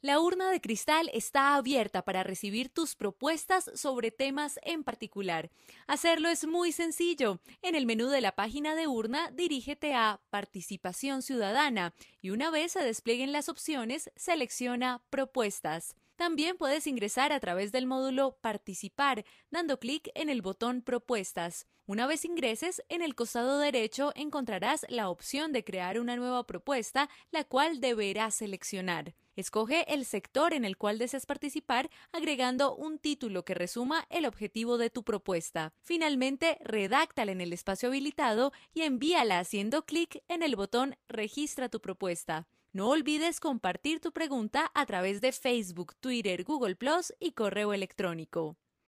La urna de cristal está abierta para recibir tus propuestas sobre temas en particular. Hacerlo es muy sencillo. En el menú de la página de urna dirígete a Participación Ciudadana y una vez se desplieguen las opciones, selecciona Propuestas. También puedes ingresar a través del módulo Participar, dando clic en el botón Propuestas. Una vez ingreses, en el costado derecho encontrarás la opción de crear una nueva propuesta, la cual deberás seleccionar. Escoge el sector en el cual deseas participar, agregando un título que resuma el objetivo de tu propuesta. Finalmente, redáctala en el espacio habilitado y envíala haciendo clic en el botón Registra tu propuesta. No olvides compartir tu pregunta a través de Facebook, Twitter, Google Plus y correo electrónico.